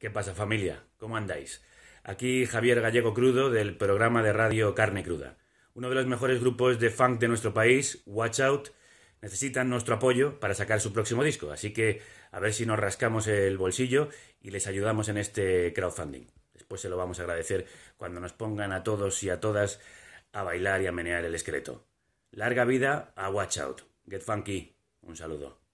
¿Qué pasa familia? ¿Cómo andáis? Aquí Javier Gallego Crudo del programa de radio Carne Cruda. Uno de los mejores grupos de funk de nuestro país, Watch Out, necesitan nuestro apoyo para sacar su próximo disco, así que a ver si nos rascamos el bolsillo y les ayudamos en este crowdfunding. Después se lo vamos a agradecer cuando nos pongan a todos y a todas a bailar y a menear el esqueleto. Larga vida a Watch Out. Get Funky. Un saludo.